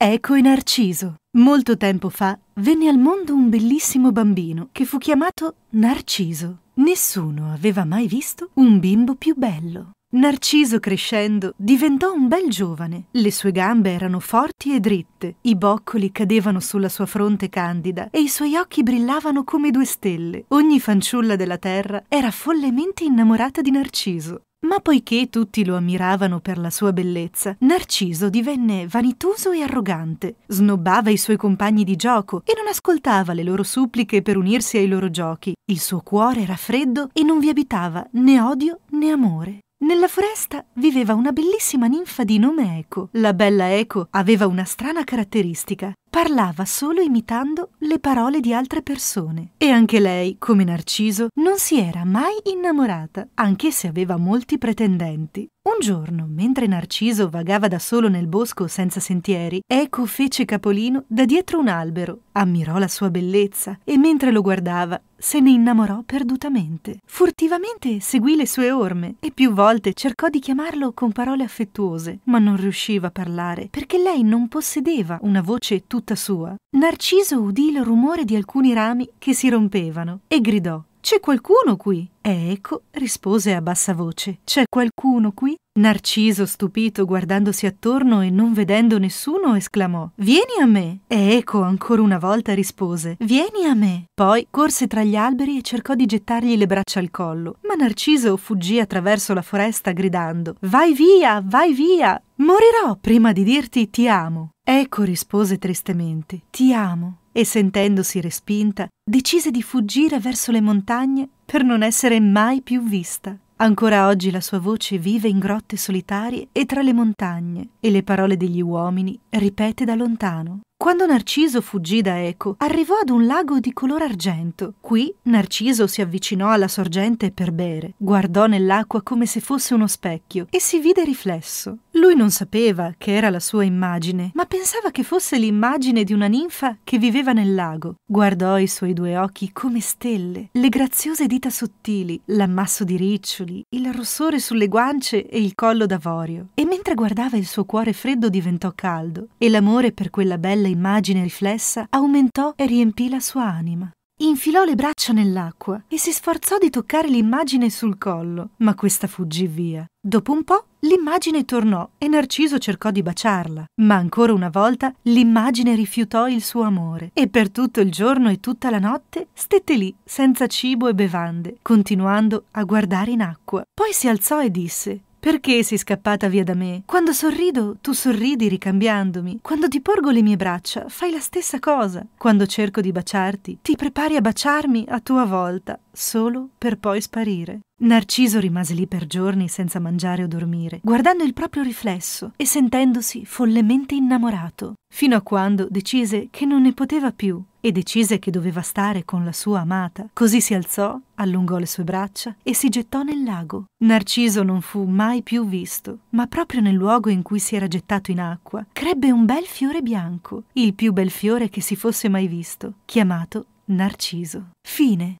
Eco e Narciso. Molto tempo fa venne al mondo un bellissimo bambino che fu chiamato Narciso. Nessuno aveva mai visto un bimbo più bello. Narciso crescendo diventò un bel giovane. Le sue gambe erano forti e dritte, i boccoli cadevano sulla sua fronte candida e i suoi occhi brillavano come due stelle. Ogni fanciulla della terra era follemente innamorata di Narciso. Ma poiché tutti lo ammiravano per la sua bellezza, Narciso divenne vanitoso e arrogante, snobbava i suoi compagni di gioco e non ascoltava le loro suppliche per unirsi ai loro giochi. Il suo cuore era freddo e non vi abitava né odio né amore. Nella foresta viveva una bellissima ninfa di nome Eco. La bella Eco aveva una strana caratteristica parlava solo imitando le parole di altre persone. E anche lei, come Narciso, non si era mai innamorata, anche se aveva molti pretendenti. Un giorno, mentre Narciso vagava da solo nel bosco senza sentieri, Eco fece capolino da dietro un albero, ammirò la sua bellezza e mentre lo guardava se ne innamorò perdutamente. Furtivamente seguì le sue orme e più volte cercò di chiamarlo con parole affettuose, ma non riusciva a parlare perché lei non possedeva una voce tutta tutta sua, Narciso udì il rumore di alcuni rami che si rompevano e gridò c'è qualcuno qui? E eh, ecco rispose a bassa voce. C'è qualcuno qui? Narciso, stupito, guardandosi attorno e non vedendo nessuno, esclamò Vieni a me. E eh, Eco ancora una volta rispose Vieni a me. Poi corse tra gli alberi e cercò di gettargli le braccia al collo, ma Narciso fuggì attraverso la foresta gridando Vai via, vai via. Morirò prima di dirti ti amo. Eco rispose tristemente Ti amo e sentendosi respinta, decise di fuggire verso le montagne per non essere mai più vista. Ancora oggi la sua voce vive in grotte solitarie e tra le montagne, e le parole degli uomini ripete da lontano. Quando Narciso fuggì da Eco, arrivò ad un lago di color argento. Qui Narciso si avvicinò alla sorgente per bere, guardò nell'acqua come se fosse uno specchio e si vide riflesso. Lui non sapeva che era la sua immagine, ma pensava che fosse l'immagine di una ninfa che viveva nel lago. Guardò i suoi due occhi come stelle, le graziose dita sottili, l'ammasso di riccioli, il rossore sulle guance e il collo d'avorio. E mentre guardava il suo cuore freddo diventò caldo e l'amore per quella bella immagine riflessa aumentò e riempì la sua anima. Infilò le braccia nell'acqua e si sforzò di toccare l'immagine sul collo, ma questa fuggì via. Dopo un po' l'immagine tornò e Narciso cercò di baciarla, ma ancora una volta l'immagine rifiutò il suo amore e per tutto il giorno e tutta la notte stette lì senza cibo e bevande, continuando a guardare in acqua. Poi si alzò e disse perché sei scappata via da me? Quando sorrido, tu sorridi ricambiandomi. Quando ti porgo le mie braccia, fai la stessa cosa. Quando cerco di baciarti, ti prepari a baciarmi a tua volta, solo per poi sparire. Narciso rimase lì per giorni senza mangiare o dormire, guardando il proprio riflesso e sentendosi follemente innamorato, fino a quando decise che non ne poteva più e decise che doveva stare con la sua amata. Così si alzò, allungò le sue braccia e si gettò nel lago. Narciso non fu mai più visto, ma proprio nel luogo in cui si era gettato in acqua, crebbe un bel fiore bianco, il più bel fiore che si fosse mai visto, chiamato Narciso. Fine.